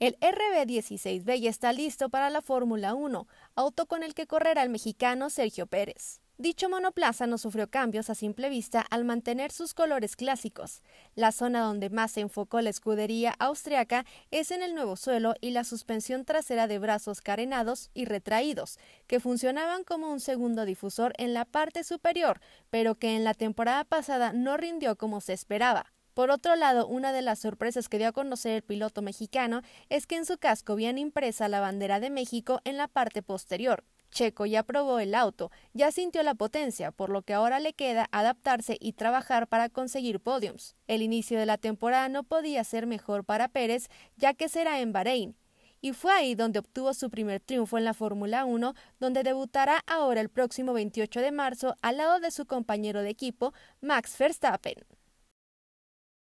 El RB16B ya está listo para la Fórmula 1, auto con el que correrá el mexicano Sergio Pérez. Dicho monoplaza no sufrió cambios a simple vista al mantener sus colores clásicos. La zona donde más se enfocó la escudería austriaca es en el nuevo suelo y la suspensión trasera de brazos carenados y retraídos, que funcionaban como un segundo difusor en la parte superior, pero que en la temporada pasada no rindió como se esperaba. Por otro lado, una de las sorpresas que dio a conocer el piloto mexicano es que en su casco habían impresa la bandera de México en la parte posterior. Checo ya probó el auto, ya sintió la potencia, por lo que ahora le queda adaptarse y trabajar para conseguir podiums. El inicio de la temporada no podía ser mejor para Pérez, ya que será en Bahrein, y fue ahí donde obtuvo su primer triunfo en la Fórmula 1, donde debutará ahora el próximo 28 de marzo al lado de su compañero de equipo, Max Verstappen.